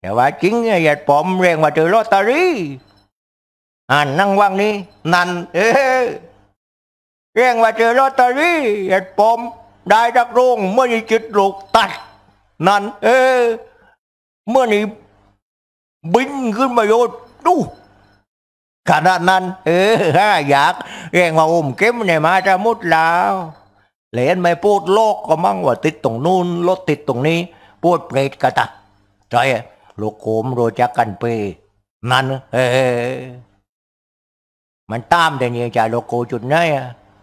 แต่ว่าจริงเยตุผมเรียงว่าจือลอตเตอรี่อ่านนั่งว่างนี้ นั่นเออเรียงว่าจือลอตเตอรี่เหตผมได้รับรุ่งเมื่อนีจิตหลุดตัดนั่นเออเมื่อนี้บินขึ้นมาโยนดูขนาดนั้น เออหาอยากเรียงว่าอุ้มเก็มเนี่ยมาจะมุดแล้วเหรียญไม่พูดโลกก็มั่งว่าติดตรงนู้นรถติดตรงนี้ พูดเปรตกระตัดใช่โลโกมโรจักกันเปนั่นเฮ้มันตามแต่เนี่ยจ่าโลโกจุดนีน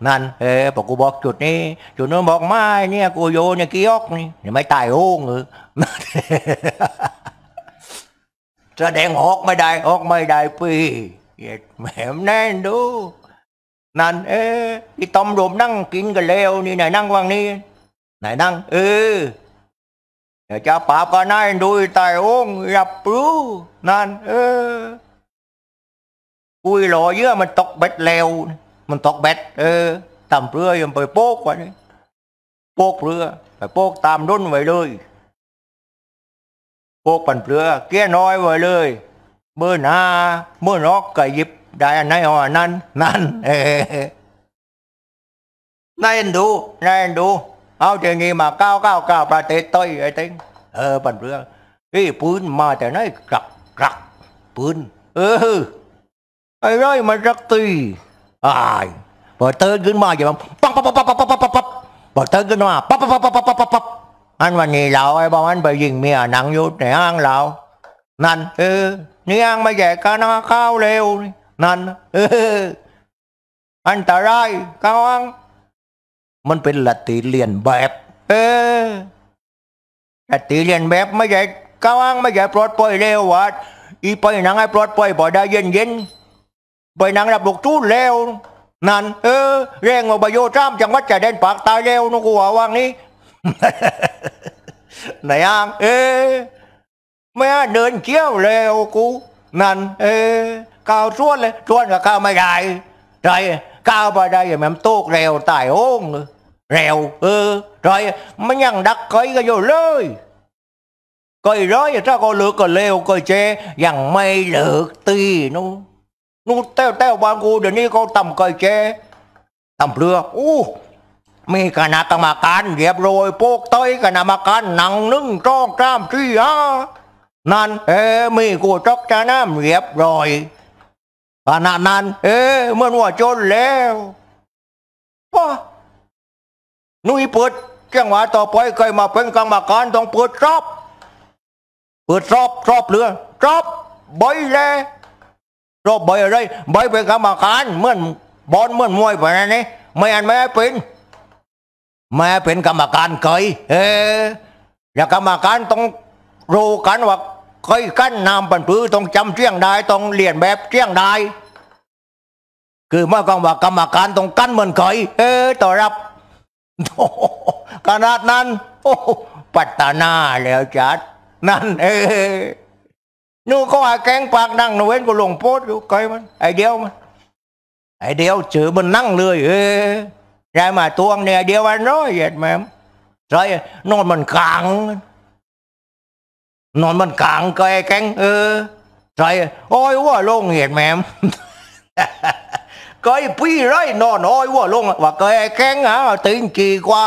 นั่นเฮ้พอกูบอกจุดนี้ จุดนู้นบอกไม่เนี่ยกูโยเนี่ยกิยอกนี่ยไม่ตายโอ้งืออแสดงออกไม่ได้ออกไม่ได้ปีแหมแน่นดู นั่นเอ้ที่ต้มรวมนั่งกินกันแล้ว นี่ไหนนั่งว่างนี่ไหนนั่ง เออเดี๋ยวจะป่าก็นได้ดูไต่องรับรู้นั่นเออคุยหล่อเยอะมันตกเบ็ดเลวมันตกเบ็ดเออตามเรือยังไปโป๊กไว้โป๊กเรือ ไปโป๊กตามรุ่นไว้เลยโป๊กปันเรือเกี้ยน้อยไว้เลยเมื่อนาเมื่อนอกก็ยิบได้อันไหนอ่อนั่นนั่นเออ นายดูนายดูเอาอย่างนี้มาเก้าเก้าเก้าประเทศต้อยไอ้ติ้งเออปันเรื่องอี่ปืนมาแต่ไหนกลักกลักปืน เออ ไอ้ร้อยมันรักตีอายพอเติร์นขึ้นมาอย่างปั๊บปั๊บปั๊บปั๊บปั๊บปั๊บปั๊บพอเติร์นขึ้นมาปั๊บปั๊บปั๊บปั๊บปั๊บปั๊บปั๊บอันวันนี้เราไอ้บอมันไปยิงเมียหนังยุธในอ่างเรา นั่น เออนี่อ้างมาแย่กันข้าวเร็วนั่น เออ อันตรายก้าวอ้างมันเป็นลัตีเรียนแบบ เออลัตีเรียนแบบไม่ใช่ก้างไม่ใช่ปลดปล่อยเร็ววัดอีปลอปนังไอ้ปลดปล่อยบ่ได้เย็นเย็นปลอปนังรับลูกจู้เร็วนั่น เออเร่งอบโยจ้ามจังหวัดจะเดินปากตายเร็วนุกัว่าวางนี้ไหนอ่างเออแม่เดินเขี้ยวเร็วกู นั่น เออก้าวชวนเลยชวนกับก้าวไม่ได้ใจก้าวไปได้อย่างแม่โตกเร็วตายโอ้งเลย rèo ừ. rồi mấy nhân đất coi ra vô lơi coi rồi cho coi lượt coi leo coi che dằn mây lượt tì nó nó teo teo ba cô để ni con tầm coi che tầm lừa u mi cả nà cả mà can dẹp rồi buộc tới cả nà mà can nặng nưng cho trăm chi á nan ê mi của chắc cha nam dẹp rồi và nà nan ê mơn hòa chôn leo Wow. นุ่ยเปิดเจ้งหวาต่อไปเคยมาเป็นกรรมการต้องเปิดรอบ เปิดรอบรอบเรือรอบใบเลยรอบใบอะไรใบเป็นกรรมการเหมือนบอลเหมือนมวยแบบนี้ไม่อันไม่เป็นไม่เป็นกรรมการเคยเออยากกรรมการต้องรู้กันว่าเคยกั้นนามปันปื้ต้องจำเที่ยงได้ต้องเรียนแบบเที่ยงได้คือเมื่อกองว่ากรรมการต้องกั้นเหมือนเคยเออต่อรับขนาดนั้นโอ้ปัตตานาแล้วจัด นั่นเออนู่ก็อาแกงปากนั่งนเว้นก็ลงโพดอยู่ไกลมัน ไอเดียวมัน ไอเดียวเจอมันนั่งเลยเออได้มาตวงเนี่ยเดียวมันร้อยเหยียดแม่ใช่นอนมันกลางนอนมันกลางไกลแกงเออใช่โอ้ยว่าลงเหยียดแม่ก็ไปไรนอนอยวัวลงว่าก็แข้งหะติงกีกว่า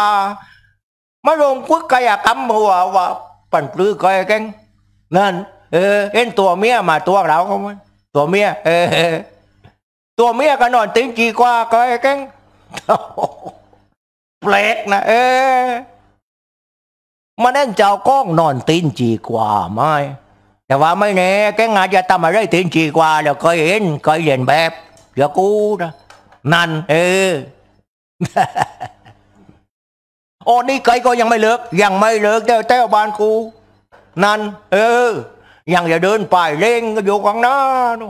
มาลงพุกกายกรรมว่าว่าปั่นปลื้อก็แข้งนั่นเออ เห็นตัวเมียมาตัวเราเขาไหมตัวเมียเออตัวเมียก็นอนติงกีกว่าก็แข้งแปลกนะเออมาแน่นเจ้าก้องนอนตีนจีกว่าไหมแต่ว่าไม่แน่แกงานจะทำอะไรตีนจีกว่า แล้วก็เห็นก็เห็นแบบย่ากูนะนั่น เออ โอ้นี่ไก่ก็ยังไม่เลิก ยังไม่เลิกเต้าบ้านกู นั่น เออ ยังจะเดินไปเล่งก็อยู่ข้างหน้านู